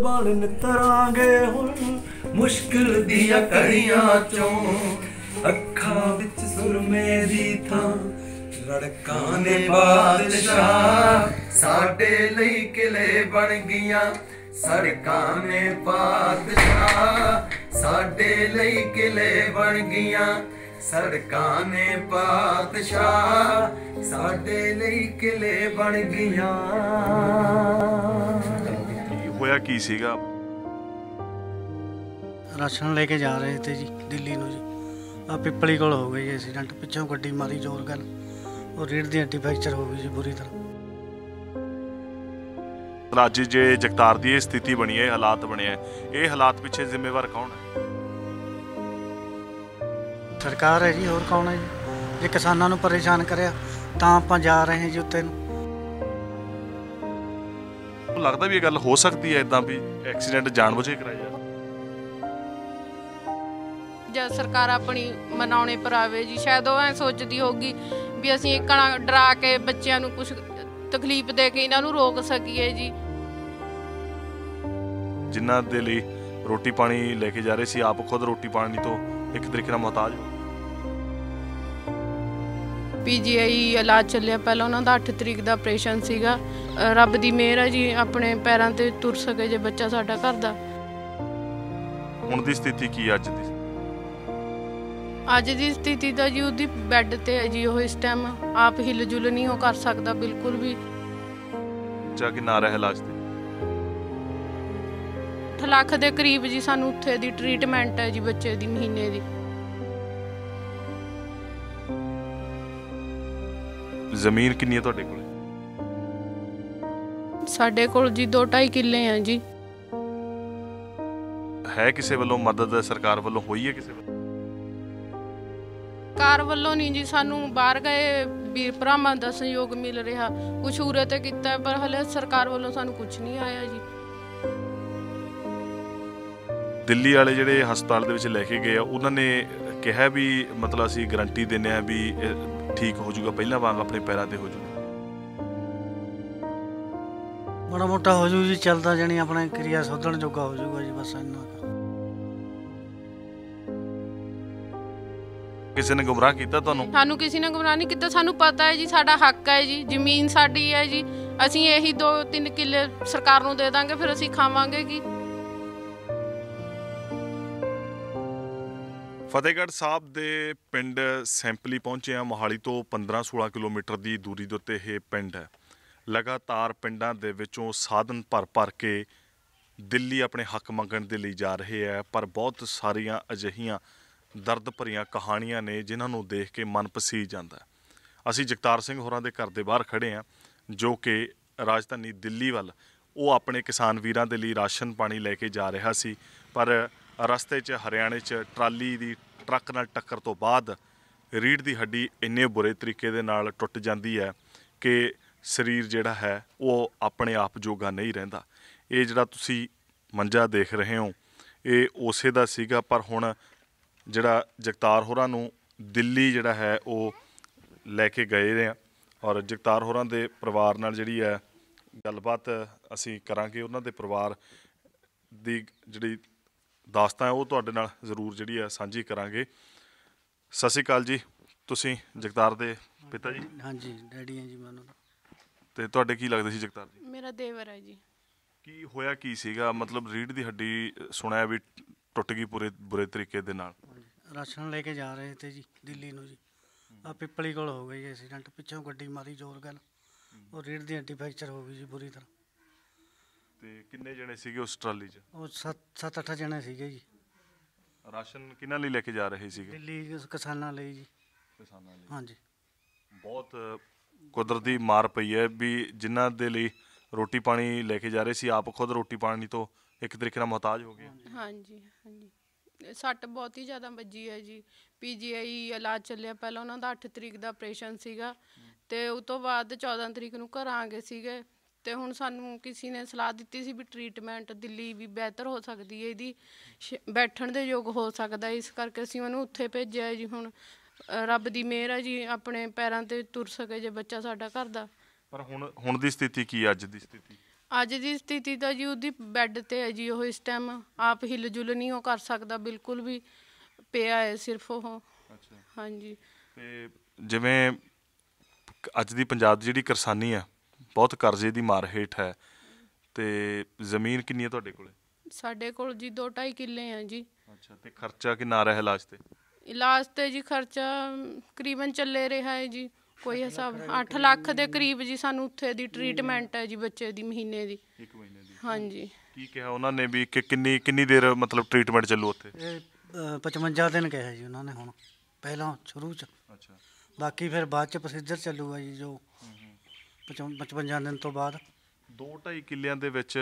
ਬਲਨ ਤਰਾਂਗੇ ਹੁਣ ਮੁਸ਼ਕਿਲ ਦੀਆਂ ਕੜੀਆਂ ਚੋਂ ਅੱਖਾਂ ਵਿੱਚ ਸੁਰਮੇ ਦੀ ਥਾਂ ਲੜਕਾਂ ਨੇ ਬਾਦਸ਼ਾਹ ਸਾਡੇ ਲਈ ਕਿਲੇ ਬਣ ਗਈਆਂ ਸੜਕਾਂ ਨੇ ਬਾਦਸ਼ਾਹ ਸਾਡੇ ਲਈ ਕਿਲੇ ਬਣ ਗਈਆਂ ਸੜਕਾਂ ਨੇ ਬਾਦਸ਼ਾਹ ਸਾਡੇ ਲਈ ਕਿਲੇ ਬਣ ਗਈਆਂ ਹੋਇਆ ਕੀ ਸੀਗਾ ਰਾਸ਼ਨ ਲੈ ਕੇ ਜਾ ਰਹੇ ਤੇ ਜੀ ਦਿੱਲੀ ਨੂੰ ਜੀ ਆ ਪਿੱਪਲੀ ਕੋਲ ਹੋ ਗਈ ਐਕਸੀਡੈਂਟ ਪਿੱਛੋਂ ਗੱਡੀ ਮਾਰੀ ਜ਼ੋਰ ਗੱਲ ਉਹ ਰੀੜ ਦੀ ਹੱਡੀ ਫੈਕਚਰ ਹੋ ਗਈ ਜੀ ਬੁਰੀ ਤਰ੍ਹਾਂ ਰਾਜੀ ਜੇ ਜਗਤਾਰ ਦੀ ਇਹ ਸਥਿਤੀ ਬਣੀ ਹੈ ਹਾਲਾਤ ਬਣੇ ਹੈ ਇਹ ਹਾਲਾਤ ਪਿੱਛੇ ਜ਼ਿੰਮੇਵਾਰ ਕੌਣ ਹੈ ਸਰਕਾਰ ਹੈ ਜੀ ਹੋਰ ਕੌਣ ਹੈ ਜੀ ਜੇ ਕਿਸਾਨਾਂ ਨੂੰ ਪਰੇਸ਼ਾਨ ਕਰਿਆ ਤਾਂ ਆਪਾਂ ਜਾ ਰਹੇ ਹਾਂ ਜੀ ਉੱਤੇ ਨੂੰ ਤੁਹਾਨੂੰ ਲੱਗਦਾ ਵੀ ਇਹ ਗੱਲ ਹੋ ਸਕਦੀ ਹੈ ਇਦਾਂ ਵੀ ਐਕਸੀਡੈਂਟ ਜਾਣਬੁੱਝ ਕੇ ਕਰਾਇਆ ਜਾਂ ਸਰਕਾਰ ਆਪਣੀ ਮਨਾਉਣੇ ਪਰ ਆਵੇ ਜੀ ਸ਼ਾਇਦ ਉਹ ਐ ਸੋਚਦੀ ਹੋਗੀ ਵੀ ਅਸੀਂ ਇਕਣਾ ਡਰਾ ਕੇ ਬੱਚਿਆਂ ਨੂੰ ਕੁਝ ਤਕਲੀਫ ਦੇ ਕੇ ਇਹਨਾਂ ਨੂੰ ਰੋਕ ਸਕੀਏ ਜੀ ਜਿਨ੍ਹਾਂ ਦੇ ਲਈ ਰੋਟੀ ਪਾਣੀ ਲੈ ਕੇ ਜਾ ਰਹੇ ਸੀ ਆਪ ਖੁਦ ਰੋਟੀ ਪਾਣੀ ਤੋਂ ਇੱਕ ਤਰੀਕੇ ਨਾਲ ਮਹਤਾਜ ਪੀਜੀਆਈ ਇਲਾਜ ਚੱਲਿਆ ਪਹਿਲਾਂ ਉਹਨਾਂ ਦਾ 8 ਤਰੀਕ ਦਾ ਆਪਰੇਸ਼ਨ ਸੀਗਾ ਰੱਬ ਦੀ ਮਿਹਰ ਹੈ ਜੀ ਆਪਣੇ ਪੈਰਾਂ ਤੇ ਤੁਰ ਸਕੇ ਜੇ ਬੱਚਾ ਸਾਡਾ ਘਰ ਦਾ ਹੁਣ ਦੀ ਸਥਿਤੀ ਕੀ ਅੱਜ ਦੀ ਅੱਜ ਦੀ ਸਥਿਤੀ ਦਾ ਜੀ ਉਹਦੀ ਬੈੱਡ ਤੇ ਜੀ ਉਹ ਇਸ ਟਾਈਮ ਆਪ ਹਿਲ ਜੁਲ ਨਹੀਂ ਉਹ ਕਰ ਸਕਦਾ ਬਿਲਕੁਲ ਵੀ ਜਾ ਕੇ ਨਾ ਰਹਿ ਇਲਾਜ ਤੇ 8 ਲੱਖ ਦੇ ਕਰੀਬ ਜੀ ਸਾਨੂੰ ਉੱਥੇ ਦੀ ਟ੍ਰੀਟਮੈਂਟ ਹੈ ਜੀ ਬੱਚੇ ਦੀ ਮਹੀਨੇ ਦੀ ਜ਼ਮੀਨ ਕਿੰਨੀ ਹੈ ਤੁਹਾਡੇ ਕੋਲ ਸਾਡੇ ਕੋਲ ਜੀ 2.5 ਕਿੱਲੇ ਆ ਜੀ ਹੈ ਕਿਸੇ ਵੱਲੋਂ ਮਦਦ ਸਰਕਾਰ ਵੱਲੋਂ ਹੋਈ ਹੈ ਕਿਸੇ ਵੱਲੋਂ ਕਾਰ ਵੱਲੋਂ ਨਹੀਂ ਜੀ ਸਾਨੂੰ ਬਾਹਰ ਗਏ ਵੀਰ ਭਰਾਵਾਂ ਦਾ ਸਹਿਯੋਗ ਮਿਲ ਰਿਹਾ ਕੁਛ ਉਰੇ ਤੇ ਕੀਤਾ ਪਰ ਹਲੇ ਸਰਕਾਰ ਵੱਲੋਂ ਸਾਨੂੰ ਕੁਝ ਨਹੀਂ ਆਇਆ ਜੀ ਦਿੱਲੀ ਵਾਲੇ ਜਿਹੜੇ ਹਸਪਤਾਲ ਦੇ ਵਿੱਚ ਲੈ ਕੇ ਗਏ ਆ ਉਹਨਾਂ ਨੇ ਕਿਹਾ ਵੀ ਮਤਲਬ ਅਸੀਂ ਗਾਰੰਟੀ ਦਿੰਨੇ ਆ ਵੀ ਠੀਕ ਹੋ ਜਾਊਗਾ ਪਹਿਲਾਂ ਵਾਂਗ ਆਪਣੇ ਪੈਰਾਂ ਤੇ ਹੋ ਜਾਊਗਾ ਮੜਾ ਮੋਟਾ ਹੋ ਜੂ ਜੀ ਚੱਲਦਾ ਜਾਣੀ ਆਪਣੇ ਕਿਰਿਆ ਸੋਧਣ ਜੋਗਾ ਹੋ ਜਾਊਗਾ ਜੀ ਬਸ ਇੰਨਾ ਕਿਸੇ ਨੇ ਗੁਮਰਾਹ ਕੀਤਾ ਤੁਹਾਨੂੰ ਸਾਨੂੰ ਕਿਸੇ ਨੇ ਗੁਮਰਾਹ ਨਹੀਂ ਕੀਤਾ ਸਾਨੂੰ ਪਤਾ ਹੈ ਜੀ ਸਾਡਾ ਹੱਕ ਹੈ ਜੀ ਜ਼ਮੀਨ ਸਾਡੀ ਹੈ ਜੀ ਅਸੀਂ ਇਹੀ 2-3 ਕਿੱਲੇ ਸਰਕਾਰ ਨੂੰ ਦੇ ਦਾਂਗੇ ਫਿਰ ਅਸੀਂ ਖਾਵਾਂਗੇ ਕੀ ਫਤਿਹਗੜ੍ਹ ਸਾਹਿਬ ਦੇ ਪਿੰਡ ਸੈਂਪਲੀ ਪਹੁੰਚੇ ਆ ਮੋਹਾਲੀ ਤੋਂ 15-16 ਕਿਲੋਮੀਟਰ ਦੀ ਦੂਰੀ ਦੇ ਉੱਤੇ ਇਹ ਪਿੰਡ ਹੈ ਲਗਾਤਾਰ ਪਿੰਡਾਂ ਦੇ ਵਿੱਚੋਂ ਸਾਧਨ ਭਰ ਭਰ ਕੇ ਦਿੱਲੀ ਆਪਣੇ ਹੱਕ ਮੰਗਣ ਦੇ ਲਈ ਜਾ ਰਹੇ ਆ ਪਰ ਬਹੁਤ ਸਾਰੀਆਂ ਅਜਹੀਆਂ ਦਰਦ ਭਰੀਆਂ ਕਹਾਣੀਆਂ ਨੇ ਜਿਨ੍ਹਾਂ ਨੂੰ ਦੇਖ ਕੇ ਮਨ ਪਸੀ ਜਾਂਦਾ ਅਸੀਂ ਜਗਤਾਰ ਸਿੰਘ ਹੋਰਾਂ ਦੇ ਘਰ ਦੇ ਬਾਹਰ ਖੜੇ ਆ ਜੋ ਕਿ ਰਾਜਧਾਨੀ ਦਿੱਲੀ ਵੱਲ ਉਹ ਆਪਣੇ ਕਿਸਾਨ ਵੀਰਾਂ ਦੇ ਲਈ ਰਾਸ਼ਨ ਪਾਣੀ ਲੈ ਕੇ ਜਾ ਰਿਹਾ ਸੀ ਪਰ ਰਸਤੇ 'ਚ ਹਰਿਆਣੇ 'ਚ ਟਰਾਲੀ ਦੀ ਟਰੱਕ ਨਾਲ ਟੱਕਰ ਤੋਂ ਬਾਅਦ ਰੀੜ ਦੀ ਹੱਡੀ ਇੰਨੇ ਬੁਰੇ ਤਰੀਕੇ ਦੇ ਨਾਲ ਟੁੱਟ ਜਾਂਦੀ ਹੈ ਕਿ ਸਰੀਰ ਜਿਹੜਾ ਹੈ ਉਹ ਆਪਣੇ ਆਪ ਜੋਗਾ ਨਹੀਂ ਰਹਿੰਦਾ ਇਹ ਜਿਹੜਾ ਤੁਸੀਂ ਮੰਜਾ ਦੇਖ ਰਹੇ ਹੋ ਇਹ ਉਸੇ ਦਾ ਸੀਗਾ ਪਰ ਹੁਣ ਜਿਹੜਾ ਜਗਤਾਰ ਹੋਰਾਂ ਨੂੰ ਦਿੱਲੀ ਜਿਹੜਾ ਹੈ ਉਹ ਲੈ ਕੇ ਗਏ ਨੇ ਔਰ ਜਗਤਾਰ ਹੋਰਾਂ ਦੇ ਪਰਿਵਾਰ ਨਾਲ ਜਿਹੜੀ ਹੈ ਗੱਲਬਾਤ ਅਸੀਂ ਕਰਾਂਗੇ ਉਹਨਾਂ ਦੇ ਪਰਿਵਾਰ ਦੀ ਜਿਹੜੀ ਦਾਸਤਾਂ ਉਹ ਤੁਹਾਡੇ ਨਾਲ ਜ਼ਰੂਰ ਜਿਹੜੀ ਆ ਸਾਂਝੀ ਕਰਾਂਗੇ ਸਤਿ ਸ਼੍ਰੀ ਅਕਾਲ ਜੀ ਤੁਸੀਂ ਜਗਤਾਰ ਦੇ ਪਿਤਾ ਜੀ ਹਾਂਜੀ ਡੈਡੀ ਆ ਜੀ ਮਾਨੂੰ ਤੇ ਤੁਹਾਡੇ ਕੀ ਲੱਗਦੇ ਸੀ ਜਗਤਾਰ ਜੀ ਮੇਰਾ ਦੇਵਰ ਹੈ ਜੀ ਕੀ ਹੋਇਆ ਕੀ ਸੀਗਾ ਮਤਲਬ ਰੀੜ ਦੀ ਹੱਡੀ ਸੁਣਿਆ ਵੀ ਟੁੱਟ ਗਈ ਪੂਰੇ ਬੁਰੇ ਤਰੀਕੇ ਦੇ ਨਾਲ ਰਾਸ਼ਨ ਲੈ ਕੇ ਜਾ ਰਹੇ ਤੇ ਜੀ ਦਿੱਲੀ ਨੂੰ ਜੀ ਆ ਪਿੱਪਲੀ ਕੋਲ ਹੋ ਗਈ ਐਕਸੀਡੈਂਟ ਪਿੱਛੋਂ ਗੱਡੀ ਮਾਰੀ ਜ਼ੋਰ ਗੱਲ ਉਹ ਰੀੜ ਦੀ ਹੱਡੀ ਫੈਕਚਰ ਹੋ ਗਈ ਜੀ ਬੁਰੀ ਤਰ੍ਹਾਂ ਤੇ ਕਿੰਨੇ ਜਣੇ ਸੀਗੇ ਉਸ ਟਰਾਲੀ 'ਚ ਉਹ 7-8 7 ਜਣੇ ਸੀਗੇ ਜੀ ਰਾਸ਼ਨ ਕਿਨਾਂ ਲਈ ਲੈ ਕੇ ਜਾ ਰਹੇ ਸੀਗੇ ਦਿੱਲੀ ਕਿਸਾਨਾਂ ਲਈ ਜੀ ਕਿਸਾਨਾਂ ਲਈ ਹਾਂਜੀ ਬਹੁਤ ਕੁਦਰਤੀ ਮਾਰ ਪਈ ਹੈ ਵੀ ਜਿਨ੍ਹਾਂ ਦੇ ਲਈ ਰੋਟੀ ਪਾਣੀ ਲੈ ਕੇ ਜਾ ਰਹੇ ਸੀ ਆਪ ਖੁਦ ਰੋਟੀ ਪਾਣੀ ਤੋਂ ਇੱਕ ਤਰੀਕੇ ਨਾਲ ਮਹਤਾਜ ਹੋ ਗਏ ਹਾਂਜੀ ਹਾਂਜੀ ਸੱਟ ਬਹੁਤ ਹੀ ਜ਼ਿਆਦਾ ਵੱਜੀ ਹੈ ਜੀ ਪੀਜੀਆਈ ਇਲਾਜ ਚੱਲਿਆ ਪਹਿਲਾਂ ਉਹਨਾਂ ਦਾ 8 ਤਰੀਕ ਦਾ ਆਪਰੇਸ਼ਨ ਸੀਗਾ ਤੇ ਉਸ ਤੋਂ ਬਾਅਦ 14 ਤਰੀਕ ਨੂੰ ਘਰ ਆ ਗਏ ਸੀਗੇ ਤੇ ਹੁਣ ਸਾਨੂੰ ਕਿਸੇ ਨੇ ਸਲਾਹ ਦਿੱਤੀ ਸੀ ਵੀ ਟ੍ਰੀਟਮੈਂਟ ਦਿੱਲੀ ਵੀ ਬਿਹਤਰ ਹੋ ਸਕਦੀ ਹੈ ਇਹਦੀ ਬੈਠਣ ਦੇ ਯੋਗ ਹੋ ਸਕਦਾ ਇਸ ਕਰਕੇ ਅਸੀਂ ਉਹਨੂੰ ਉੱਥੇ ਭੇਜਿਆ ਜੀ ਹੁਣ ਰੱਬ ਦੀ ਮਿਹਰ ਹੈ ਜੀ ਆਪਣੇ ਪੈਰਾਂ ਤੇ ਤੁਰ ਸਕੇ ਜੇ ਬੱਚਾ ਸਾਡਾ ਘਰ ਦਾ ਪਰ ਹੁਣ ਹੁਣ ਦੀ ਸਥਿਤੀ ਕੀ ਅੱਜ ਦੀ ਸਥਿਤੀ ਅੱਜ ਦੀ ਸਥਿਤੀ ਤਾਂ ਜੀ ਉਹਦੀ ਬੈੱਡ ਤੇ ਹੈ ਜੀ ਉਹ ਇਸ ਟਾਈਮ ਆਪ ਹਿੱਲ ਜੁਲ ਨਹੀਂ ਉਹ ਕਰ ਸਕਦਾ ਬਿਲਕੁਲ ਵੀ ਪਿਆ ਹੈ ਸਿਰਫ ਉਹ ਅੱਛਾ ਹਾਂਜੀ ਤੇ ਜਿਵੇਂ ਅੱਜ ਦੀ ਪੰਜਾਬ ਦੀ ਜਿਹੜੀ ਕਿਸਾਨੀ ਆ ਬਹੁਤ ਕਰਜ਼ੇ ਦੀ ਮਾਰ ਹੇਠ ਹੈ ਤੇ ਜ਼ਮੀਨ ਕਿੰਨੀ ਹੈ ਤੁਹਾਡੇ ਕੋਲੇ ਸਾਡੇ ਕੋਲ ਜੀ 2.5 ਕਿੱਲੇ ਆ ਜੀ ਅੱਛਾ ਤੇ ਖਰਚਾ ਕਿੰਨਾ ਰਹਿ ਰਿਹਾ ਇਲਾਜ ਤੇ ਇਲਾਜ ਤੇ ਜੀ ਖਰਚਾ ਕਰੀਬਨ ਚੱਲੇ ਰਿਹਾ ਹੈ ਜੀ ਕੋਈ ਹਿਸਾਬ 8 ਲੱਖ ਦੇ ਕਰੀਬ ਜੀ ਸਾਨੂੰ ਉੱਥੇ ਦੀ ਟ੍ਰੀਟਮੈਂਟ ਹੈ ਜੀ ਬੱਚੇ ਦੀ ਮਹੀਨੇ ਦੀ 1 ਮਹੀਨੇ ਦੀ ਹਾਂਜੀ ਕੀ ਕਿਹਾ ਉਹਨਾਂ ਨੇ ਵੀ ਕਿ ਕਿੰਨੀ ਕਿੰਨੀ ਦੇਰ ਮਤਲਬ ਟ੍ਰੀਟਮੈਂਟ ਚੱਲੂ ਉੱਥੇ ਇਹ 55 ਦਿਨ ਕਿਹਾ ਜੀ ਉਹਨਾਂ ਨੇ ਹੁਣ ਪਹਿਲਾਂ ਸ਼ੁਰੂ ਚ ਅੱਛਾ ਬਾਕੀ ਫਿਰ ਬਾਅਦ ਚ ਪ੍ਰੋਸੀਜਰ ਚੱਲੂਗਾ ਜੀ ਜੋ 55 ਦਿਨ ਤੋਂ ਬਾਅਦ 2.5 ਕਿੱਲਿਆਂ ਦੇ ਵਿੱਚ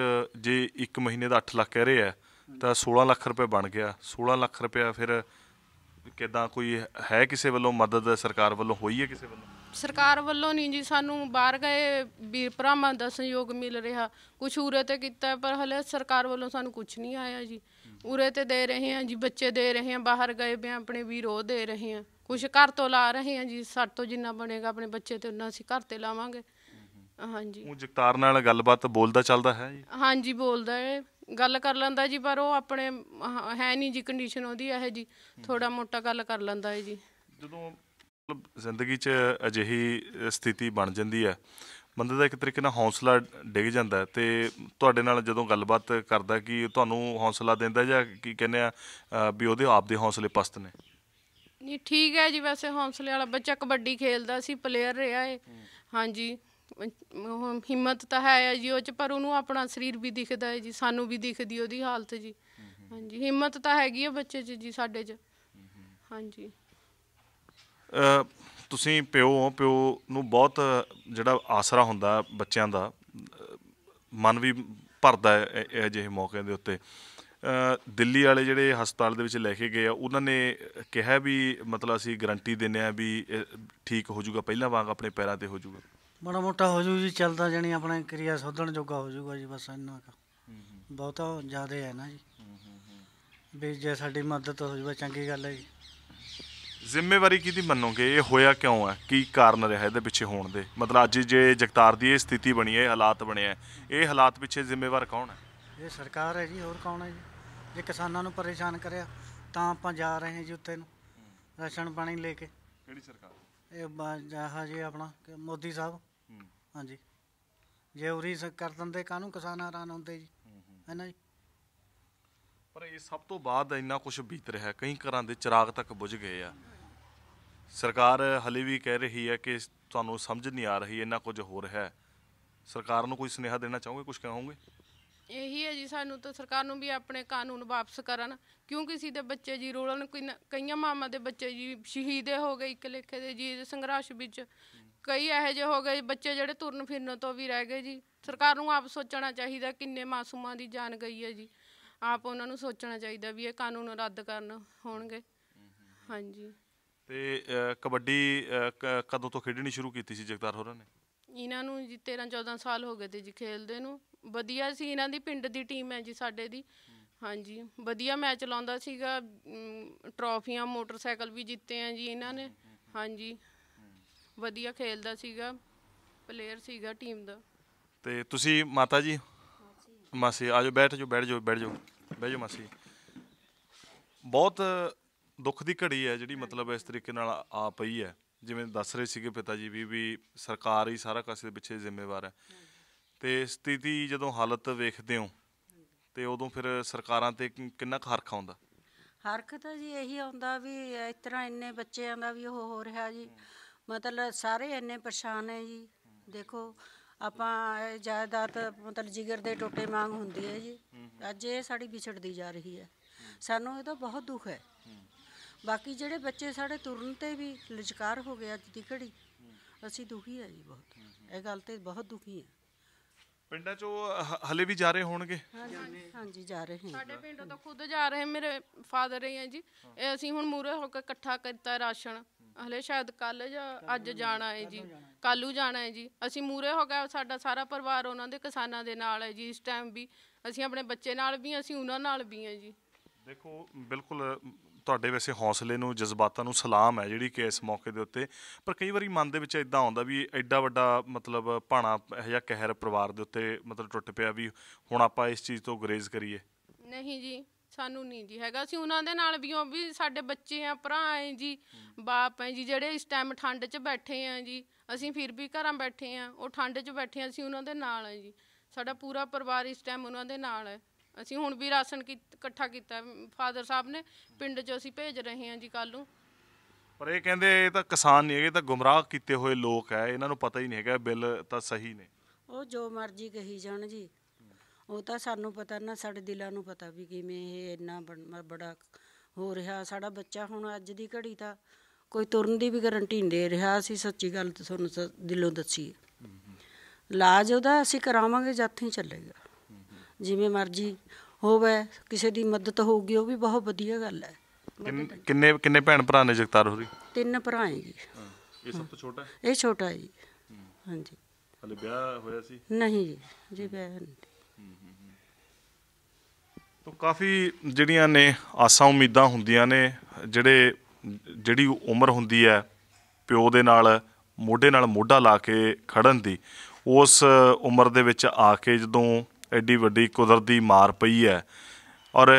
ਜੇ 1 ਮਹੀਨੇ ਦਾ 8 ਲੱਖ ਕਹਿ ਰਹੇ ਆ ਤਾਂ 16 ਲੱਖ ਰੁਪਏ ਬਣ ਗਿਆ 16 ਲੱਖ ਰੁਪਏ ਫਿਰ ਕਿਦਾਂ ਕੋਈ ਹੈ ਕਿਸੇ ਵੱਲੋਂ ਮਦਦ ਸਰਕਾਰ ਵੱਲੋਂ ਹੋਈ ਹੈ ਕਿਸੇ ਵੱਲੋਂ ਸਰਕਾਰ ਵੱਲੋਂ ਨਹੀਂ ਜੀ ਸਾਨੂੰ ਬਾਹਰ ਗਏ ਵੀਰ ਭਰਾਵਾਂ ਦਾ ਸਹਿਯੋਗ ਮਿਲ ਰਿਹਾ ਕੁਝ ਉਰੇ ਤੇ ਕੀਤਾ ਪਰ ਹਲੇ ਸਰਕਾਰ ਵੱਲੋਂ ਸਾਨੂੰ ਕੁਝ ਨਹੀਂ ਆਇਆ ਜੀ ਉਰੇ ਤੇ ਦੇ ਰਹੇ ਆ ਜੀ ਬੱਚੇ ਦੇ ਰਹੇ ਆ ਬਾਹਰ ਗਏ ਵੀ ਆਪਣੇ ਵੀਰ ਉਹ ਦੇ ਰਹੇ ਆ ਕੁਝ ਘਰ ਤੋਂ ਲਾ ਰਹੇ ਆ ਜੀ ਸਾਡੇ ਤੋਂ ਜਿੰਨਾ ਬਣੇਗਾ ਆਪਣੇ ਬੱਚੇ ਤੇ ਉਹਨਾਂ ਅਸੀਂ ਘਰ ਤੇ ਲਾਵਾਂਗੇ ਹਾਂਜੀ ਉਹ ਜਗਤਾਰ ਨਾਲ ਗੱਲਬਾਤ ਬੋਲਦਾ ਚੱਲਦਾ ਹੈ ਜੀ ਹਾਂਜੀ ਬੋਲਦਾ ਹੈ ਗੱਲ ਕਰ ਲੈਂਦਾ ਜੀ ਪਰ ਉਹ ਆਪਣੇ ਹੈ ਨਹੀਂ ਜੀ ਕੰਡੀਸ਼ਨ ਉਹਦੀ ਇਹ ਜੀ ਥੋੜਾ ਮੋਟਾ ਗੱਲ ਕਰ ਲੈਂਦਾ ਹੈ ਜੀ ਜਦੋਂ ਮਤਲਬ ਜ਼ਿੰਦਗੀ 'ਚ ਅਜਿਹੀ ਸਥਿਤੀ ਬਣ ਜਾਂਦੀ ਹੈ ਬੰਦੇ ਦਾ ਇੱਕ ਤਰੀਕੇ ਨਾਲ ਹੌਸਲਾ ਡਿੱਗ ਜਾਂਦਾ ਤੇ ਤੁਹਾਡੇ ਨਾਲ ਜਦੋਂ ਗੱਲਬਾਤ ਕਰਦਾ ਕਿ ਤੁਹਾਨੂੰ ਹੌਸਲਾ ਦਿੰਦਾ ਜਾਂ ਕੀ ਕਹਿੰਦੇ ਆ ਵੀ ਉਹਦੇ ਆਪ ਦੇ ਹੌਸਲੇ ਪਸਤ ਨੇ ਨਹੀਂ ਠੀਕ ਹੈ ਜੀ ਵੈਸੇ ਹੌਸਲੇ ਵਾਲਾ ਬੱਚਾ ਕਬੱਡੀ ਖੇਲਦਾ ਸੀ ਪਲੇਅਰ ਰਿਹਾ ਹੈ ਹਾਂਜੀ ਉਹ ਹਿੰਮਤ ਤਾਂ ਹੈ ਜੀ ਉਹ ਚ ਪਰ ਉਹਨੂੰ ਆਪਣਾ ਸਰੀਰ ਵੀ ਦਿਖਦਾ ਹੈ ਜੀ ਸਾਨੂੰ ਵੀ ਦਿਖਦੀ ਉਹਦੀ ਹਾਲਤ ਜੀ ਹਾਂਜੀ ਹਿੰਮਤ ਤਾਂ ਹੈਗੀ ਹੈ ਬੱਚੇ 'ਚ ਜੀ ਸਾਡੇ 'ਚ ਹਾਂਜੀ ਅ, ਤੁਸੀਂ ਪਿਓ ਹੋ ਪਿਓ ਨੂੰ ਬਹੁਤ ਜਿਹੜਾ ਆਸਰਾ ਹੁੰਦਾ ਬੱਚਿਆਂ ਦਾ ਮਨ ਵੀ ਭਰਦਾ ਹੈ ਇਹ- ਜਿਹੇ ਅਜਿਹੇ ਮੌਕਿਆਂ ਦੇ ਉੱਤੇ ਅ, ਦਿੱਲੀ ਵਾਲੇ ਜਿਹੜੇ ਹਸਪਤਾਲ ਦੇ ਵਿੱਚ ਲੈ ਕੇ ਗਏ ਆ ਉਹਨਾਂ ਨੇ ਕਿਹਾ ਵੀ ਮਤਲਬ ਅਸੀਂ ਗਾਰੰਟੀ ਦਿੰਦੇ ਆ ਵੀ ਠੀਕ ਹੋ ਜਾਊਗਾ ਪਹਿਲਾਂ ਵਾਂਗ ਆਪਣੇ ਪੈਰਾਂ ਤੇ ਹੋ ਜਾਊਗਾ ਮਾੜਾ ਮੋਟਾ ਹੋ ਜੂ ਜੀ ਚੱਲਦਾ ਜਾਣੀ ਆਪਣੇ ਕਿਰਿਆ ਸੋਧਣ ਜੋਗਾ ਹੋ ਜੂਗਾ ਜੀ ਬਸ ਇੰਨਾ ਕੁ ਬਹੁਤਾ ਜ਼ਿਆਦਾ ਹੈ ਨਾ ਜੀ ਵੀ ਜੇ ਸਾਡੀ ਮਦਦ ਹੋ ਜੂਗਾ ਚੰਗੀ ਗੱਲ ਹੈ ਜੀ ਜ਼ਿੰਮੇਵਾਰੀ ਕਿਹਦੀ ਮੰਨੋਗੇ ਇਹ ਹੋਇਆ ਕਿਉਂ ਹੈ ਕੀ ਕਾਰਨ ਰਿਹਾ ਇਹਦੇ ਪਿੱਛੇ ਹੋਣ ਦੇ ਮਤਲਬ ਅੱਜ ਜੇ ਜਗਤਾਰ ਦੀ ਇਹ ਸਥਿਤੀ ਬਣੀ ਹੈ ਇਹ ਹਾਲਾਤ ਬਣਿਆ ਹੈ ਇਹ ਹਾਲਾਤ ਪਿੱਛੇ ਜ਼ਿੰਮੇਵਾਰ ਕੌਣ ਹੈ ਇਹ ਸਰਕਾਰ ਹੈ ਜੀ ਹੋਰ ਕੌਣ ਹੈ ਜੀ ਜੇ ਕਿਸਾਨਾਂ ਨੂੰ ਪਰੇਸ਼ਾਨ ਕਰਿਆ ਤਾਂ ਆਪਾਂ ਜਾ ਰਹੇ ਹਾਂ ਜੀ ਉੱਤੇ ਨੂੰ ਰਾਸ਼ਨ ਪਾਣੀ ਲੈ ਕੇ ਕਿਹੜੀ ਸਰਕਾਰ ਇਹ ਬਾਜਾ ਜੀ ਆਪਣਾ ਮੋਦੀ ਸਾਹਿਬ ਹਾਂਜੀ ਜੇ ਉਰੀ ਕਰ ਦਿੰਦੇ ਕਾਹਨੂੰ ਕਿਸਾਨ ਹੈਰਾਨ ਹੁੰਦੇ ਜੀ ਹੈ ਨਾ ਜੀ ਪਰ ਇਹ ਸਭ ਤੋਂ ਬਾਅਦ ਇੰਨਾ ਕੁਝ ਬੀਤ ਰਿਹਾ ਕਈ ਘਰਾਂ ਦੇ ਚਿਰਾਗ ਤੱਕ ਬੁਝ ਗਏ ਆ ਸਰਕਾਰ ਹਲੇ ਵੀ ਕਹਿ ਰਹੀ ਹੈ ਕਿ ਤੁਹਾਨੂੰ ਸਮਝ ਨਹੀਂ ਆ ਰਹੀ ਇੰਨਾ ਕੁਝ ਹੋ ਰਿਹਾ ਹੈ ਸਰਕਾਰ ਨੂੰ ਕੋਈ ਸੁਨੇਹਾ ਦੇਣਾ ਚਾਹੋਗੇ ਕੁਝ ਕਹੋਗੇ ਇਹੀ ਹੈ ਜੀ ਸਾਨੂੰ ਤਾਂ ਸਰਕਾਰ ਨੂੰ ਵੀ ਆਪਣੇ ਕਾਨੂੰਨ ਵਾਪਸ ਕਰਨ ਕਿਉਂਕਿ ਸੀ ਦੇ ਬੱਚੇ ਜੀ ਰੋਲਣ ਕਈਆਂ ਮਾਮਾ ਦੇ ਬੱਚੇ ਜੀ ਸ਼ਹੀਦ ਹੋ ਗਏ ਇੱਕ ਲੇਖੇ ਦੇ ਜੀ ਸੰਘਰਸ਼ ਵਿੱਚ ਕਈ ਇਹੋ ਜਿਹੇ ਹੋ ਗਏ ਬੱਚੇ ਜਿਹੜੇ ਤੁਰਨ ਫਿਰਨ ਤੋਂ ਵੀ ਰਹਿ ਗਏ ਜੀ ਸਰਕਾਰ ਨੂੰ ਆਪ ਸੋਚਣਾ ਚਾਹੀਦਾ ਕਿੰਨੇ ਮਾਸੂਮਾਂ ਦੀ ਜਾਨ ਗਈ ਹੈ ਜੀ ਆਪ ਉਹਨਾਂ ਨੂੰ ਸੋਚਣਾ ਚਾਹੀਦਾ ਵੀ ਇਹ ਕਾਨੂੰਨ ਰੱਦ ਕਰਨ ਹੋਣਗੇ ਹਾਂਜੀ ਤੇ ਕਬੱਡੀ ਕਦੋਂ ਤੋਂ ਖੇਡਣੀ ਸ਼ੁਰੂ ਕੀਤੀ ਸੀ ਜਗਤਾਰ ਹੋਰਾਂ ਨੇ ਇਹਨਾਂ ਨੂੰ ਜੀ 13 14 ਸਾਲ ਹੋ ਗਏ ਤੇ ਜੀ ਖੇਲਦੇ ਨੂੰ ਵਧੀਆ ਸੀ ਇਹਨਾਂ ਦੀ ਪਿੰਡ ਦੀ ਟੀਮ ਹੈ ਜੀ ਸਾਡੇ ਦੀ ਹਾਂਜੀ ਵਧੀਆ ਮੈਚ ਲਾਉਂਦਾ ਸੀਗਾ ਟਰੋਫੀਆਂ ਮੋਟਰਸਾਈਕਲ ਵੀ ਜਿੱਤੇ ਆ ਜੀ ਇਹਨਾਂ ਨੇ ਹਾਂਜੀ ਵਧੀਆ ਖੇਲਦਾ ਸੀਗਾ ਪਲੇਅਰ ਸੀਗਾ ਟੀਮ ਦਾ ਤੇ ਤੁਸੀਂ ਮਾਤਾ ਜੀ ਮਾਸੀ ਆਜੋ ਬੈਠ ਜਾਓ ਬੈਠ ਜਾਓ ਬੈਠ ਜਾਓ ਬੈਠ ਜਾਓ ਮਾਸੀ ਬਹੁਤ ਦੁੱਖ ਦੀ ਘੜੀ ਹੈ ਜਿਹੜੀ ਮਤਲਬ ਇਸ ਤਰੀਕੇ ਨਾਲ ਆ ਪਈ ਹੈ ਜਿਵੇਂ ਦੱਸ ਰਹੇ ਸੀਗੇ ਪਿਤਾ ਜੀ ਵੀ ਵੀ ਸਰਕਾਰ ਹੀ ਸਾਰਾ ਕਾਸੇ ਦੇ ਪਿੱਛੇ ਜ਼ਿੰਮੇਵਾਰ ਹੈ ਤੇ ਸਥਿਤੀ ਜਦੋਂ ਹਾਲਤ ਵੇਖਦੇ ਹੋ ਤੇ ਉਦੋਂ ਫਿਰ ਸਰਕਾਰਾਂ ਤੇ ਕਿੰਨਾ ਖਰਖ ਆਉਂਦਾ ਤਾਂ ਜੀ ਇਹੀ ਆਉਂਦਾ ਵੀ ਇਸ ਤਰ੍ਹਾਂ ਇੰਨੇ ਬੱਚਿਆਂ ਦਾ ਵੀ ਉਹ ਹੋ ਰਿਹਾ ਜੀ ਮਤਲਬ ਸਾਰੇ ਇੰਨੇ ਪਰੇਸ਼ਾਨ ਹੈ ਜੀ ਦੇਖੋ ਆਪਾਂ ਜਾਇਦਾਦ ਮਤਲਬ ਜਿਗਰ ਦੇ ਟੋਟੇ ਮੰਗ ਹੁੰਦੀ ਹੈ ਜੀ ਅੱਜ ਇਹ ਸਾਡੀ ਵਿਛੜਦੀ ਜਾ ਰਹੀ ਹੈ ਸਾਨੂੰ ਇਹਦਾ ਬਹੁਤ ਦੁੱਖ ਹੈ ਬਾਕੀ ਜਿਹੜੇ ਬੱਚੇ ਸਾਡੇ ਤੁਰਨ ਤੇ ਵੀ ਲਚਕਾਰ ਹੋ ਗਏ ਅੱਜ ਦੀ ਘੜੀ ਅਸੀਂ ਦੁਖੀ ਹੈ ਜੀ ਬਹੁਤ ਇਹ ਗੱਲ ਤੇ ਬਹੁਤ ਦੁਖੀ ਹੈ ਪਿੰਡਾਂ ਚੋਂ ਹਲੇ ਵੀ ਜਾ ਰਹੇ ਹੋਣਗੇ ਹਾਂਜੀ ਜਾ ਰਹੇ ਹਾਂ ਸਾਡੇ ਪਿੰਡੋਂ ਤਾਂ ਖੁਦ ਜਾ ਰਹੇ ਮੇਰੇ ਫਾਦਰ ਹੀ ਹੈ ਜੀ ਅਸੀਂ ਹੁਣ ਮੂਰੇ ਹੋ ਕੇ ਇਕੱਠਾ ਕਰਤਾ ਰਾਸ਼ਨ ਹਲੇ ਸ਼ਾਇਦ ਕੱਲ ਜਾਂ ਅੱਜ ਜਾਣਾ ਹੈ ਜੀ ਕੱਲੂ ਜਾਣਾ ਹੈ ਜੀ ਅਸੀਂ ਮੂਰੇ ਹੋ ਗਏ ਸਾਡਾ ਸਾਰਾ ਪਰਿਵਾਰ ਉਹਨਾਂ ਦੇ ਕਿਸਾਨਾਂ ਦੇ ਨਾਲ ਹੈ ਜੀ ਇਸ ਟਾਈਮ ਵੀ ਅਸੀਂ ਆਪਣੇ ਬੱਚੇ ਨਾਲ ਵੀ ਅਸੀਂ ਉਹਨਾਂ ਨਾਲ ਵੀ ਹੈ ਜੀ ਦੇਖੋ ਬਿਲਕੁਲ ਤੁਹਾਡੇ ਵੈਸੇ ਹੌਸਲੇ ਨੂੰ ਜਜ਼ਬਾਤਾਂ ਨੂੰ ਸਲਾਮ ਹੈ ਜਿਹੜੀ ਕਿ ਇਸ ਮੌਕੇ ਦੇ ਉੱਤੇ ਪਰ ਕਈ ਵਾਰੀ ਮਨ ਦੇ ਵਿੱਚ ਇਦਾਂ ਆਉਂਦਾ ਵੀ ਐਡਾ ਵੱਡਾ ਮਤਲਬ ਭਾਣਾ ਜਾਂ ਕਹਿਰ ਪਰਿਵਾਰ ਦੇ ਉੱਤੇ ਮਤਲਬ ਟੁੱਟ ਪਿਆ ਵੀ ਹੁਣ ਆਪਾਂ ਇਸ ਚੀਜ਼ ਤੋਂ ਗਰੇਜ਼ ਕਰੀਏ ਨਹੀਂ ਜੀ ਸਾਨੂੰ ਨਹੀਂ ਜੀ ਹੈਗਾ ਅਸੀਂ ਉਹਨਾਂ ਦੇ ਨਾਲ ਵੀ ਉਹ ਵੀ ਸਾਡੇ ਬੱਚੇ ਆ ਭਰਾ ਐ ਜੀ ਬਾਪ ਐ ਜੀ ਜਿਹੜੇ ਇਸ ਟਾਈਮ ਠੰਡ 'ਚ ਬੈਠੇ ਆ ਜੀ ਅਸੀਂ ਫਿਰ ਵੀ ਘਰਾਂ ਬੈਠੇ ਆ ਉਹ ਠੰਡ 'ਚ ਬੈਠੇ ਆ ਅਸੀਂ ਉਹਨਾਂ ਦੇ ਨਾਲ ਆ ਜੀ ਸਾਡਾ ਪੂਰਾ ਪਰਿਵਾਰ ਇਸ ਟਾਈਮ ਉਹਨਾਂ ਦੇ ਨਾਲ ਹੈ ਅਸੀਂ ਹੁਣ ਵੀ ਰਾਸ਼ਨ ਇਕੱਠਾ ਕੀਤਾ ਫਾਦਰ ਸਾਹਿਬ ਨੇ ਪਿੰਡ 'ਚ ਅਸੀਂ ਭੇਜ ਰਹੇ ਆ ਜੀ ਕੱਲ ਨੂੰ ਪਰ ਇਹ ਕਹਿੰਦੇ ਇਹ ਤਾਂ ਕਿਸਾਨ ਨਹੀਂ ਹੈਗੇ ਤਾਂ ਗੁੰਮਰਾਹ ਕੀਤੇ ਹੋਏ ਲੋਕ ਹੈ ਇਹਨਾਂ ਨੂੰ ਪਤਾ ਹੀ ਨਹੀਂ ਹੈਗਾ ਬਿੱਲ ਤਾਂ ਸਹੀ ਨੇ ਉਹ ਜੋ ਮਰਜ਼ੀ ਕਹੀ ਜਾਣ ਜੀ ਉਹ ਤਾਂ ਸਾਨੂੰ ਪਤਾ ਨਾ ਸਾਡੇ ਦਿਲਾਂ ਨੂੰ ਪਤਾ ਵੀ ਕਿਵੇਂ ਇਹ ਇੰਨਾ ਬੜਾ ਹੋ ਰਿਹਾ ਸਾਡਾ ਬੱਚਾ ਹੁਣ ਅੱਜ ਦੀ ਘੜੀ ਤਾਂ ਕੋਈ ਤੁਰਨ ਦੀ ਵੀ ਗਰੰਟੀ ਨਹੀਂ ਦੇ ਰਿਹਾ ਸੀ ਸੱਚੀ ਗੱਲ ਤੁਹਾਨੂੰ ਦਿਲੋਂ ਦੱਸੀ ਹੈ। ਉਹਦਾ ਅਸੀਂ ਕਰਾਵਾਂਗੇ ਜਦ ਚੱਲੇਗਾ ਜਿਵੇਂ ਮਰਜ਼ੀ ਹੋਵੇ ਕਿਸੇ ਦੀ ਮਦਦ ਹੋਊਗੀ ਉਹ ਵੀ ਬਹੁਤ ਵਧੀਆ ਗੱਲ ਹੈ ਕਿੰਨੇ ਕਿੰਨੇ ਭੈਣ ਭਰਾ ਨੇ ਜਗਤਾਰ ਹੋਰੀ ਤਿੰਨ ਭਰਾ ਹੈ ਜੀ ਇਹ ਸਭ ਤੋਂ ਛੋਟਾ ਹੈ ਇਹ ਛੋਟਾ ਹੈ ਜੀ ਹਾਂਜੀ ਹਲੇ ਵਿਆਹ ਹੋਇਆ ਸੀ ਨਹੀਂ ਜੀ ਜੀ ਵਿਆਹ ਨਹੀਂ ਤੋ ਕਾਫੀ ਜਿਹੜੀਆਂ ਨੇ ਆਸਾਂ ਉਮੀਦਾਂ ਹੁੰਦੀਆਂ ਨੇ ਜਿਹੜੇ ਜਿਹੜੀ ਉਮਰ ਹੁੰਦੀ ਹੈ ਪਿਓ ਦੇ ਨਾਲ ਮੋਢੇ ਨਾਲ ਮੋਢਾ ਲਾ ਕੇ ਖੜਨ ਦੀ ਉਸ ਉਮਰ ਦੇ ਵਿੱਚ ਆ ਕੇ ਜਦੋਂ ਐਡੀ ਵੱਡੀ ਕੁਦਰਤ ਦੀ ਮਾਰ ਪਈ ਹੈ ਔਰ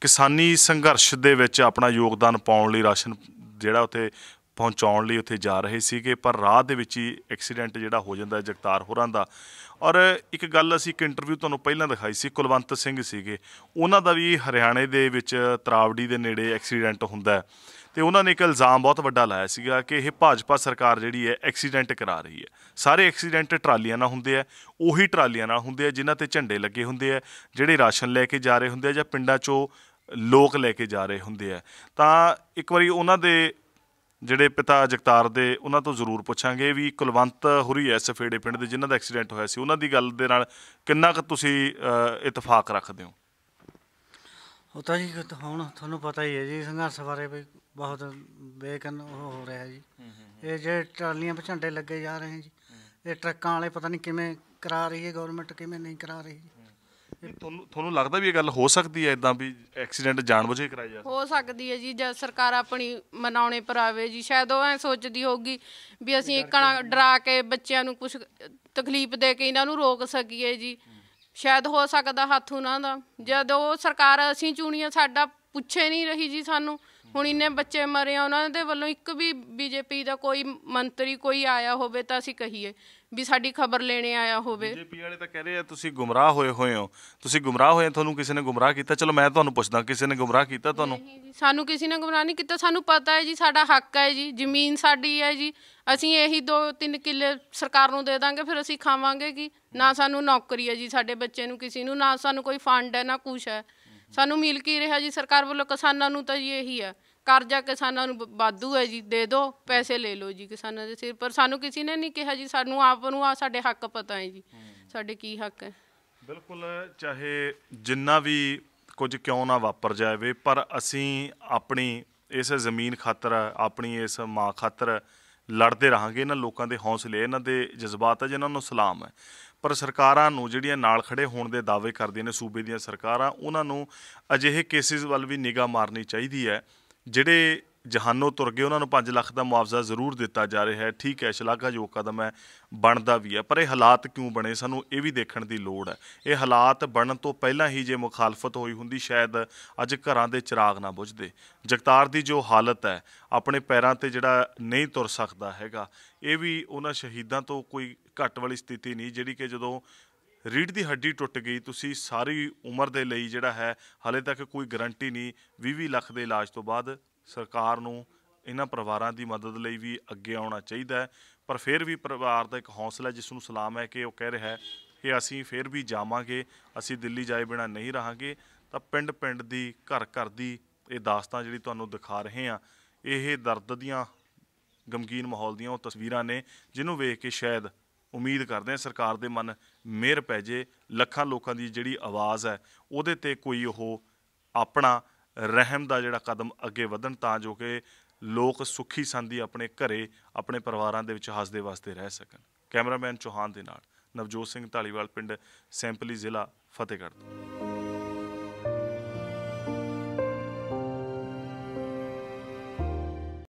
ਕਿਸਾਨੀ ਸੰਘਰਸ਼ ਦੇ ਵਿੱਚ ਆਪਣਾ ਯੋਗਦਾਨ ਪਾਉਣ ਲਈ ਰਾਸ਼ਨ ਜਿਹੜਾ ਉੱਥੇ ਪਹੁੰਚਾਉਣ ਲਈ ਉੱਥੇ ਜਾ ਰਹੇ ਸੀਗੇ ਪਰ ਰਾਹ ਦੇ ਵਿੱਚ ਹੀ ਐਕਸੀਡੈਂਟ ਜਿਹੜਾ ਹੋ ਜਾਂਦਾ ਜਗਤਾਰ ਹੋਰਾਂ ਦਾ ਔਰ ਇੱਕ ਗੱਲ ਅਸੀਂ ਇੱਕ ਇੰਟਰਵਿਊ ਤੁਹਾਨੂੰ ਪਹਿਲਾਂ ਦਿਖਾਈ ਸੀ ਕੁਲਵੰਤ ਸਿੰਘ ਸੀਗੇ ਉਹਨਾਂ ਦਾ ਵੀ ਹਰਿਆਣੇ ਦੇ ਵਿੱਚ ਤਰਾਵੜੀ ਦੇ ਨੇੜੇ ਐਕਸੀਡੈਂਟ ਹੁੰਦਾ ਤੇ ਉਹਨਾਂ ਨੇ ਇੱਕ ਇਲਜ਼ਾਮ ਬਹੁਤ ਵੱਡਾ ਲਾਇਆ ਸੀਗਾ ਕਿ ਇਹ ਭਾਜਪਾ ਸਰਕਾਰ ਜਿਹੜੀ ਹੈ ਐਕਸੀਡੈਂਟ ਕਰਾ ਰਹੀ ਹੈ ਸਾਰੇ ਐਕਸੀਡੈਂਟ ਟਰਾਲੀਆਂ ਨਾਲ ਹੁੰਦੇ ਆ ਉਹੀ ਟਰਾਲੀਆਂ ਨਾਲ ਹੁੰਦੇ ਆ ਜਿਨ੍ਹਾਂ ਤੇ ਝੰਡੇ ਲੱਗੇ ਹੁੰਦੇ ਆ ਜਿਹੜੇ ਰਾਸ਼ਨ ਲੈ ਕੇ ਜਾ ਰਹੇ ਹੁੰਦੇ ਆ ਜਾਂ ਪਿੰਡਾਂ 'ਚੋਂ ਲੋਕ ਲੈ ਕੇ ਜਾ ਰਹੇ ਹੁੰਦੇ ਆ ਤਾਂ ਇੱਕ ਵਾਰੀ ਉਹਨਾਂ ਦੇ ਜਿਹੜੇ ਪਿਤਾ ਜਗਤਾਰ ਦੇ ਉਹਨਾਂ ਤੋਂ ਜ਼ਰੂਰ ਪੁੱਛਾਂਗੇ ਵੀ ਕੁਲਵੰਤ ਹੁਰੀ ਐਸ ਫੇੜੇ ਪਿੰਡ ਦੇ ਜਿਨ੍ਹਾਂ ਦਾ ਐਕਸੀਡੈਂਟ ਹੋਇਆ ਸੀ ਉਹਨਾਂ ਦੀ ਗੱਲ ਦੇ ਨਾਲ ਕਿੰਨਾ ਕੁ ਤੁਸੀਂ ਇਤਫਾਕ ਰੱਖਦੇ ਹੋ ਉਹ ਤਾਂ ਜੀ ਹੁਣ ਤੁਹਾਨੂੰ ਪਤਾ ਹੀ ਹੈ ਜੀ ਸੰਘਰਸ਼ ਬਾਰੇ ਵੀ ਬਹੁਤ ਬੇਕਨ ਉਹ ਹੋ ਰਿਹਾ ਜੀ ਇਹ ਜਿਹੜੇ ਟਰਾਲੀਆਂ ਝੰਡੇ ਲੱਗੇ ਜਾ ਰਹੇ ਜੀ ਇਹ ਟਰੱਕਾਂ ਵਾਲੇ ਪਤਾ ਨਹੀਂ ਕਿਵੇਂ ਕਰਾ ਰਹੀ ਹੈ ਗਵਰਨਮੈਂਟ ਕਿਵੇਂ ਨਹੀਂ ਕਰਾ ਰਹੀ ਤੁਹਾਨੂੰ ਤੁਹਾਨੂੰ ਲੱਗਦਾ ਵੀ ਇਹ ਗੱਲ ਹੋ ਸਕਦੀ ਹੈ ਇਦਾਂ ਵੀ ਐਕਸੀਡੈਂਟ ਜਾਣਬੁੱਝ ਕਰਾਇਆ ਜਾ ਹੋ ਸਕਦੀ ਹੈ ਜੀ ਜਦ ਸਰਕਾਰ ਆਪਣੀ ਮਨਾਉਣੇ ਪਰ ਆਵੇ ਜੀ ਸ਼ਾਇਦ ਉਹ ਐ ਸੋਚਦੀ ਹੋਊਗੀ ਵੀ ਅਸੀਂ ਇੱਕਣਾ ਡਰਾ ਕੇ ਬੱਚਿਆਂ ਨੂੰ ਕੁਝ ਤਕਲੀਫ ਦੇ ਕੇ ਇਹਨਾਂ ਨੂੰ ਰੋਕ ਸਕੀਏ ਜੀ ਸ਼ਾਇਦ ਹੋ ਸਕਦਾ ਹੱਥ ਉਹਨਾਂ ਦਾ ਜਦ ਉਹ ਸਰਕਾਰ ਅਸੀਂ ਚੁਣੀਆਂ ਸਾਡਾ ਪੁੱਛੇ ਨਹੀਂ ਰਹੀ ਜੀ ਸਾਨੂੰ ਹੁਣ ਇੰਨੇ ਬੱਚੇ ਮਰੇ ਆ ਉਹਨਾਂ ਦੇ ਵੱਲੋਂ ਇੱਕ ਵੀ ਬੀਜੇਪੀ ਦਾ ਕੋਈ ਮੰਤਰੀ ਕੋਈ ਆਇਆ ਹੋਵੇ ਤਾਂ ਅਸੀਂ ਕਹੀਏ ਵੀ ਸਾਡੀ ਖਬਰ ਲੈਣੇ ਆਇਆ ਹੋਵੇ ਬੀਜੇਪੀ ਵਾਲੇ ਤਾਂ ਕਹਿ ਰਹੇ ਆ ਤੁਸੀਂ ਗੁੰਮਰਾਹ ਹੋਏ ਹੋਏ ਹੋ ਤੁਸੀਂ ਗੁੰਮਰਾਹ ਹੋਏ ਤੁਹਾਨੂੰ ਕਿਸੇ ਨੇ ਗੁੰਮਰਾਹ ਕੀਤਾ ਚਲੋ ਮੈਂ ਤੁਹਾਨੂੰ ਪੁੱਛਦਾ ਕਿਸੇ ਨੇ ਗੁੰਮਰਾਹ ਕੀਤਾ ਤੁਹਾਨੂੰ ਸਾਨੂੰ ਕਿਸੇ ਨੇ ਗੁੰਮਰਾਹ ਨਹੀਂ ਕੀਤਾ ਸਾਨੂੰ ਪਤਾ ਹੈ ਜੀ ਸਾਡਾ ਹੱਕ ਹੈ ਜੀ ਜ਼ਮੀਨ ਸਾਡੀ ਹੈ ਜੀ ਅਸੀਂ ਇਹੀ ਦੋ ਤਿੰਨ ਕਿੱਲੇ ਸਰਕਾਰ ਨੂੰ ਦੇ ਦਾਂਗੇ ਫਿਰ ਅਸੀਂ ਖਾਵਾਂਗੇ ਕੀ ਨਾ ਸਾਨੂੰ ਨੌਕਰੀ ਹੈ ਜੀ ਸਾਡੇ ਬੱਚੇ ਨੂੰ ਕਿਸੇ ਨੂੰ ਨਾ ਸਾਨੂੰ ਕੋਈ ਫੰਡ ਹੈ ਨਾ ਕੁਝ ਹੈ ਸਾਨੂੰ ਮਿਲ ਕੀ ਰਿਹਾ ਜੀ ਸਰਕਾਰ ਵੱਲੋਂ ਕਿਸਾਨਾਂ ਨੂੰ ਤਾਂ ਜੀ ਇਹੀ ਆ ਕਰਜ਼ਾ ਕਿਸਾਨਾਂ ਨੂੰ ਵਾਧੂ ਹੈ ਜੀ ਦੇ ਦਿਓ ਪੈਸੇ ਲੈ ਲਓ ਜੀ ਕਿਸਾਨਾਂ ਦੇ ਸਿਰ ਪਰ ਸਾਨੂੰ ਕਿਸੇ ਨੇ ਨਹੀਂ ਕਿਹਾ ਜੀ ਸਾਨੂੰ ਆਪ ਨੂੰ ਆ ਸਾਡੇ ਹੱਕ ਪਤਾ ਹੈ ਜੀ ਸਾਡੇ ਕੀ ਹੱਕ ਹੈ ਬਿਲਕੁਲ ਚਾਹੇ ਜਿੰਨਾ ਵੀ ਕੁਝ ਕਿਉਂ ਨਾ ਵਾਪਰ ਜਾਵੇ ਪਰ ਅਸੀਂ ਆਪਣੀ ਇਸ ਜ਼ਮੀਨ ਖਾਤਰ ਆਪਣੀ ਇਸ ਮਾਂ ਖਾਤਰ ਲੜਦੇ ਰਹਾਂਗੇ ਇਹਨਾਂ ਲੋਕਾਂ ਦੇ ਹੌਸਲੇ ਇਹਨਾਂ ਦੇ ਜਜ਼ਬਾਤ ਹੈ ਜਿਨ੍ਹਾਂ ਨੂੰ ਸਲਾਮ ਹੈ ਪਰ ਸਰਕਾਰਾਂ ਨੂੰ ਜਿਹੜੀਆਂ ਨਾਲ ਖੜੇ ਹੋਣ ਦੇ ਦਾਅਵੇ ਕਰਦੀਆਂ ਨੇ ਸੂਬੇ ਦੀਆਂ ਸਰਕਾਰਾਂ ਉਹਨਾਂ ਨੂੰ ਅਜਿਹੇ ਕੇਸਿਸ ਵੱਲ ਵੀ ਨਿਗਾਹ ਮਾਰਨੀ ਚਾਹੀਦੀ ਹੈ ਜਿਹੜੇ ਜਹਾਨੋਂ ਤੁਰ ਗਏ ਉਹਨਾਂ ਨੂੰ 5 ਲੱਖ ਦਾ ਮੁਆਵਜ਼ਾ ਜ਼ਰੂਰ ਦਿੱਤਾ ਜਾ ਰਿਹਾ ਹੈ ਠੀਕ ਹੈ ਜੋ ਕਦਮ ਹੈ ਬਣਦਾ ਵੀ ਹੈ ਪਰ ਇਹ ਹਾਲਾਤ ਕਿਉਂ ਬਣੇ ਸਾਨੂੰ ਇਹ ਵੀ ਦੇਖਣ ਦੀ ਲੋੜ ਹੈ ਇਹ ਹਾਲਾਤ ਬਣਨ ਤੋਂ ਪਹਿਲਾਂ ਹੀ ਜੇ ਮੁਖਾਲਫਤ ਹੋਈ ਹੁੰਦੀ ਸ਼ਾਇਦ ਅੱਜ ਘਰਾਂ ਦੇ ਚਿਰਾਗ ਨਾ ਬੁਝਦੇ ਜਗਤਾਰ ਦੀ ਜੋ ਹਾਲਤ ਹੈ ਆਪਣੇ ਪੈਰਾਂ ਤੇ ਜਿਹੜਾ ਨਹੀਂ ਤੁਰ ਸਕਦਾ ਹੈਗਾ ਇਹ ਵੀ ਉਹਨਾਂ ਸ਼ਹੀਦਾਂ ਤੋਂ ਕੋਈ ਘੱਟ ਵਾਲੀ ਸਥਿਤੀ ਨਹੀਂ ਜਿਹੜੀ ਕਿ ਜਦੋਂ ਰੀੜ ਦੀ ਹੱਡੀ ਟੁੱਟ ਗਈ ਤੁਸੀਂ ਸਾਰੀ ਉਮਰ ਦੇ ਲਈ ਜਿਹੜਾ ਹੈ ਹਲੇ ਤੱਕ ਕੋਈ ਗਾਰੰਟੀ ਨਹੀਂ 20 20 ਲੱਖ ਦੇ ਇਲਾਜ ਤੋਂ ਬਾਅਦ ਸਰਕਾਰ ਨੂੰ ਇਹਨਾਂ ਪਰਿਵਾਰਾਂ ਦੀ ਮਦਦ ਲਈ ਵੀ ਅੱਗੇ ਆਉਣਾ ਚਾਹੀਦਾ ਹੈ ਪਰ ਫਿਰ ਵੀ ਪਰਿਵਾਰ ਦਾ ਇੱਕ ਹੌਸਲਾ ਜਿਸ ਨੂੰ ਸਲਾਮ ਹੈ ਕਿ ਉਹ ਕਹਿ ਰਿਹਾ ਹੈ ਕਿ ਅਸੀਂ ਫਿਰ ਵੀ ਜਾਵਾਂਗੇ ਅਸੀਂ ਦਿੱਲੀ ਜਾਏ ਬਿਨਾ ਨਹੀਂ ਰਹਾਂਗੇ ਤਾਂ ਪਿੰਡ ਪਿੰਡ ਦੀ ਘਰ ਘਰ ਦੀ ਇਹ ਦਾਸਤਾਂ ਜਿਹੜੀ ਤੁਹਾਨੂੰ ਦਿਖਾ ਰਹੇ ਆ ਇਹ ਦਰਦ ਦੀਆਂ ਗਮਗੀਨ ਮਾਹੌਲ ਦੀਆਂ ਉਹ ਤਸਵੀਰਾਂ ਨੇ ਜਿਹਨੂੰ ਵੇਖ ਕੇ ਸ਼ਾਇਦ ਉਮੀਦ ਕਰਦੇ ਆ ਸਰਕਾਰ ਦੇ ਮਨ ਮਿਹਰ ਪੈ ਜੇ ਲੱਖਾਂ ਲੋਕਾਂ ਦੀ ਜਿਹੜੀ ਆਵਾਜ਼ ਹੈ ਉਹਦੇ ਤੇ ਕੋਈ ਉਹ ਆਪਣਾ ਰਹਿਮ ਦਾ ਜਿਹੜਾ ਕਦਮ ਅੱਗੇ ਵਧਣ ਤਾਂ ਜੋ ਕਿ ਲੋਕ ਸੁਖੀ ਸੰਦੀ ਆਪਣੇ ਘਰੇ ਆਪਣੇ ਪਰਿਵਾਰਾਂ ਦੇ ਵਿੱਚ ਹੱਸਦੇ ਵਾਸਤੇ ਰਹਿ ਸਕਣ ਕੈਮਰਾਮੈਨ ਚੋਹਾਨ ਦੇ ਨਾਲ ਨਵਜੋਤ ਸਿੰਘ ਢਾਲੀਵਾਲ ਪਿੰਡ ਸੈਂਪਲੀ ਜ਼ਿਲ੍ਹਾ ਫਤਿਹਗੜ੍ਹ